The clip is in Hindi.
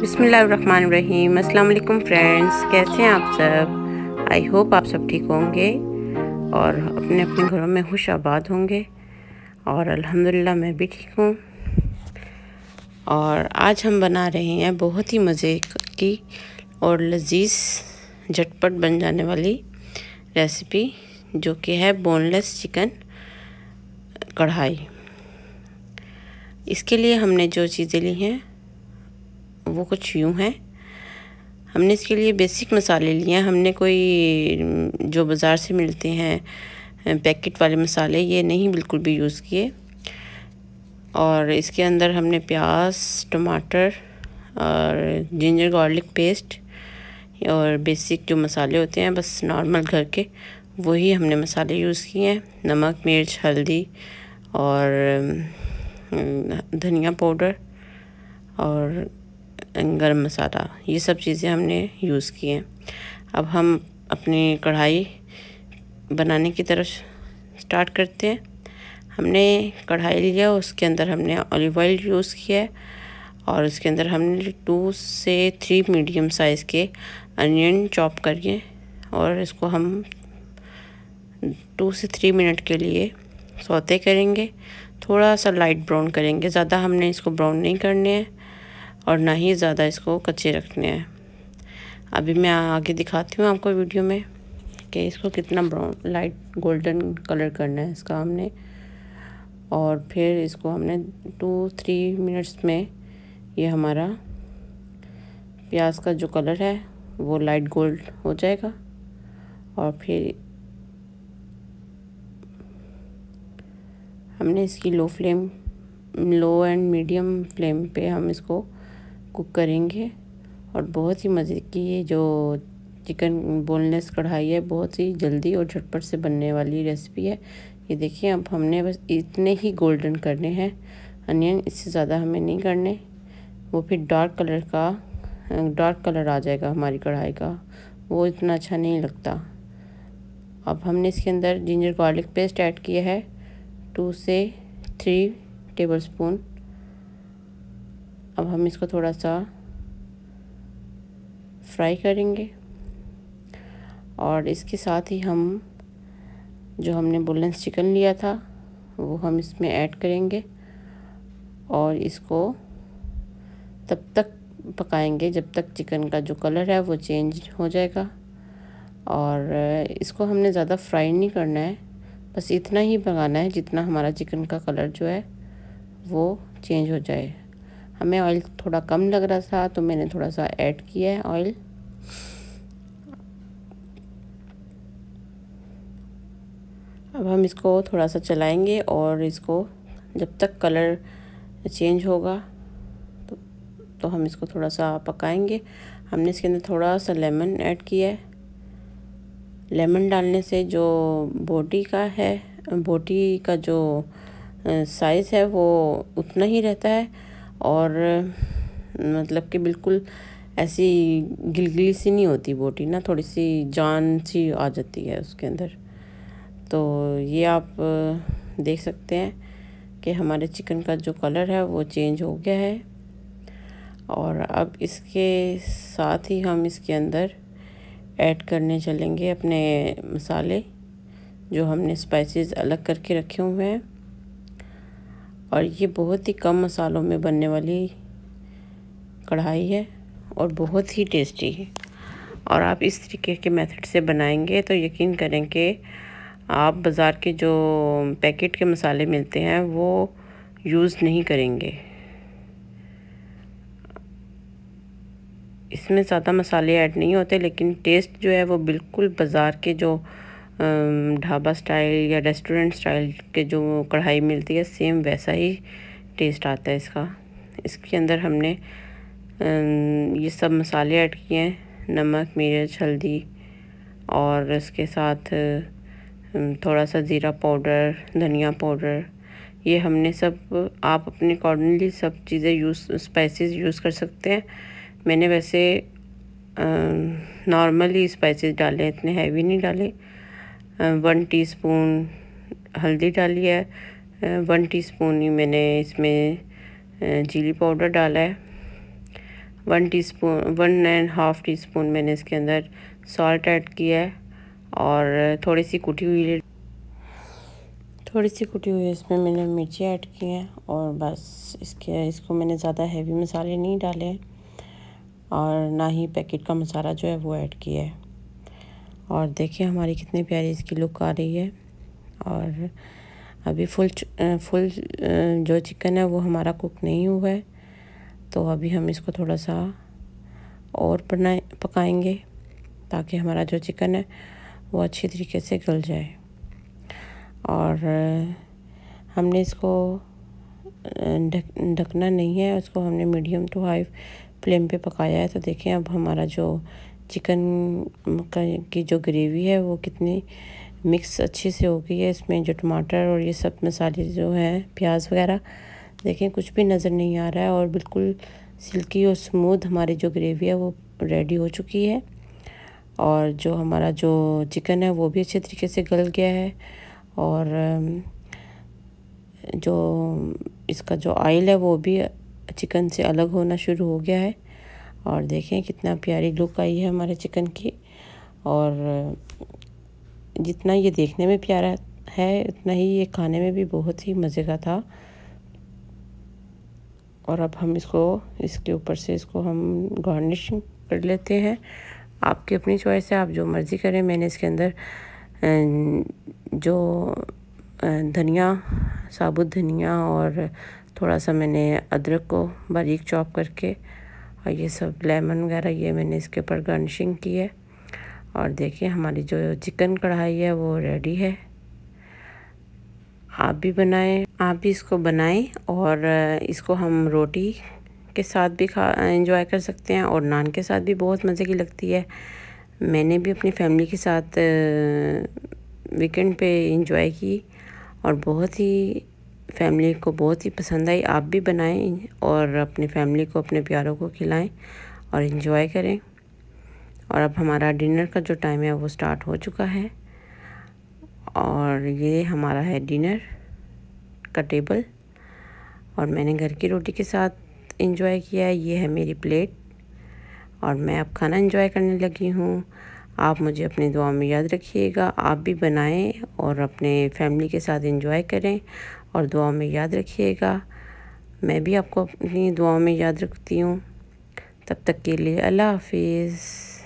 बिसमीम अल्लाम फ्रेंड्स कैसे हैं आप सब आई होप आप सब ठीक होंगे और अपने अपने घरों में खुश आबाद होंगे और अल्हम्दुलिल्लाह मैं भी ठीक हूँ और आज हम बना रहे हैं बहुत ही मज़े की और लजीज झटपट बन जाने वाली रेसिपी जो कि है बोनलेस चिकन कढ़ाई इसके लिए हमने जो चीज़ें ली हैं वो कुछ यूँ हैं हमने इसके लिए बेसिक मसाले लिए हैं हमने कोई जो बाज़ार से मिलते हैं पैकेट वाले मसाले ये नहीं बिल्कुल भी यूज़ किए और इसके अंदर हमने प्याज टमाटर और जिंजर गार्लिक पेस्ट और बेसिक जो मसाले होते हैं बस नॉर्मल घर के वही हमने मसाले यूज़ किए हैं नमक मिर्च हल्दी और धनिया पाउडर और गर्म मसाला ये सब चीज़ें हमने यूज़ की हैं अब हम अपनी कढ़ाई बनाने की तरफ स्टार्ट करते हैं हमने कढ़ाई लिया उसके अंदर हमने ऑलिव ऑयल यूज़ किया है और उसके अंदर हमने टू से थ्री मीडियम साइज़ के अनियन चॉप करिए और इसको हम टू से थ्री मिनट के लिए सौते करेंगे थोड़ा सा लाइट ब्राउन करेंगे ज़्यादा हमने इसको ब्राउन नहीं करने हैं और ना ही ज़्यादा इसको कच्चे रखने हैं अभी मैं आगे दिखाती हूँ आपको वीडियो में कि इसको कितना ब्राउन लाइट गोल्डन कलर करना है इसका हमने और फिर इसको हमने टू थ्री मिनट्स में ये हमारा प्याज का जो कलर है वो लाइट गोल्ड हो जाएगा और फिर हमने इसकी low flame low and medium flame पे हम इसको कुक करेंगे और बहुत ही मज़े की ये जो चिकन बोनलेस कढ़ाई है बहुत ही जल्दी और झटपट से बनने वाली रेसिपी है ये देखिए अब हमने बस इतने ही गोल्डन करने हैं अनियन इससे ज़्यादा हमें नहीं करने वो फिर डार्क कलर का डार्क कलर आ जाएगा हमारी कढ़ाई का वो इतना अच्छा नहीं लगता अब हमने इसके अंदर जिंजर गार्लिक पेस्ट ऐड किया है टू से थ्री टेबल स्पून हम इसको थोड़ा सा फ्राई करेंगे और इसके साथ ही हम जो हमने बुलेंस चिकन लिया था वो हम इसमें ऐड करेंगे और इसको तब तक पकाएंगे जब तक चिकन का जो कलर है वो चेंज हो जाएगा और इसको हमने ज़्यादा फ्राई नहीं करना है बस इतना ही पकाना है जितना हमारा चिकन का कलर जो है वो चेंज हो जाए हमें ऑयल थोड़ा कम लग रहा था तो मैंने थोड़ा सा ऐड किया है ऑयल अब हम इसको थोड़ा सा चलाएंगे और इसको जब तक कलर चेंज होगा तो तो हम इसको थोड़ा सा पकाएंगे हमने इसके अंदर थोड़ा सा लेमन ऐड किया है लेमन डालने से जो बोटी का है बोटी का जो साइज़ है वो उतना ही रहता है और मतलब कि बिल्कुल ऐसी गिलगिली सी नहीं होती बोटी ना थोड़ी सी जान सी आ जाती है उसके अंदर तो ये आप देख सकते हैं कि हमारे चिकन का जो कलर है वो चेंज हो गया है और अब इसके साथ ही हम इसके अंदर ऐड करने चलेंगे अपने मसाले जो हमने स्पाइसेस अलग करके रखे हुए हैं और ये बहुत ही कम मसालों में बनने वाली कढ़ाई है और बहुत ही टेस्टी है और आप इस तरीके के मेथड से बनाएंगे तो यकीन करें कि आप बाज़ार के जो पैकेट के मसाले मिलते हैं वो यूज़ नहीं करेंगे इसमें ज़्यादा मसाले ऐड नहीं होते लेकिन टेस्ट जो है वो बिल्कुल बाज़ार के जो ढाबा स्टाइल या रेस्टोरेंट स्टाइल के जो कढ़ाई मिलती है सेम वैसा ही टेस्ट आता है इसका इसके अंदर हमने ये सब मसाले ऐड किए हैं नमक मिर्च हल्दी और इसके साथ थोड़ा सा ज़ीरा पाउडर धनिया पाउडर ये हमने सब आप अपने अकॉर्डिंगली सब चीज़ें यूज़ स्पाइसेस यूज़ कर सकते हैं मैंने वैसे नॉर्मली स्पाइसेस डाले इतने हैवी नहीं डाले वन टीस्पून हल्दी डाली है वन टीस्पून ही मैंने इसमें चिली पाउडर डाला है one teaspoon one and half teaspoon मैंने इसके अंदर सॉल्ट ऐड किया है और थोड़ी सी कुटी हुई थोड़ी सी कुटी हुई इसमें मैंने मिर्ची ऐड की है और बस इसके इसको मैंने ज़्यादा हैवी मसाले नहीं डाले और ना ही पैकेट का मसाला जो है वो ऐड किया है और देखिए हमारी कितनी प्यारी इसकी लुक आ रही है और अभी फुल फुल जो चिकन है वो हमारा कुक नहीं हुआ है तो अभी हम इसको थोड़ा सा और बनाए पकाएंगे ताकि हमारा जो चिकन है वो अच्छी तरीके से गल जाए और हमने इसको ढक ढकना नहीं है उसको हमने मीडियम टू हाई फ्लेम पे पकाया है तो देखें अब हमारा जो चिकन का की जो ग्रेवी है वो कितनी मिक्स अच्छी से हो गई है इसमें जो टमाटर और ये सब मसाले जो हैं प्याज वगैरह देखें कुछ भी नज़र नहीं आ रहा है और बिल्कुल सिल्की और स्मूथ हमारी जो ग्रेवी है वो रेडी हो चुकी है और जो हमारा जो चिकन है वो भी अच्छे तरीके से गल गया है और जो इसका जो ऑयल है वो भी चिकन से अलग होना शुरू हो गया है और देखें कितना प्यारी लुक आई है हमारे चिकन की और जितना ये देखने में प्यारा है उतना ही ये खाने में भी बहुत ही मज़े का था और अब हम इसको इसके ऊपर से इसको हम गार्निश कर लेते हैं आपकी अपनी चॉइस है आप जो मर्ज़ी करें मैंने इसके अंदर जो धनिया साबुत धनिया और थोड़ा सा मैंने अदरक को बारीक चॉप करके और ये सब लेमन वगैरह ये मैंने इसके ऊपर गार्निशिंग की है और देखिए हमारी जो चिकन कढ़ाई है वो रेडी है आप भी बनाएं आप भी इसको बनाएं और इसको हम रोटी के साथ भी खा इंजॉय कर सकते हैं और नान के साथ भी बहुत मज़े की लगती है मैंने भी अपनी फैमिली के साथ वीकेंड पे इंजॉय की और बहुत ही फैमिली को बहुत ही पसंद आई आप भी बनाएं और अपनी फैमिली को अपने प्यारों को खिलाएं और इन्जॉय करें और अब हमारा डिनर का जो टाइम है वो स्टार्ट हो चुका है और ये हमारा है डिनर का टेबल और मैंने घर की रोटी के साथ इन्जॉय किया है ये है मेरी प्लेट और मैं अब खाना इन्जॉय करने लगी हूँ आप मुझे अपनी दुआ में याद रखिएगा आप भी बनाएं और अपने फैमिली के साथ इन्जॉय करें और दुआओं में याद रखिएगा मैं भी आपको अपनी दुआओं में याद रखती हूँ तब तक के लिए अल्लाह हाफिज़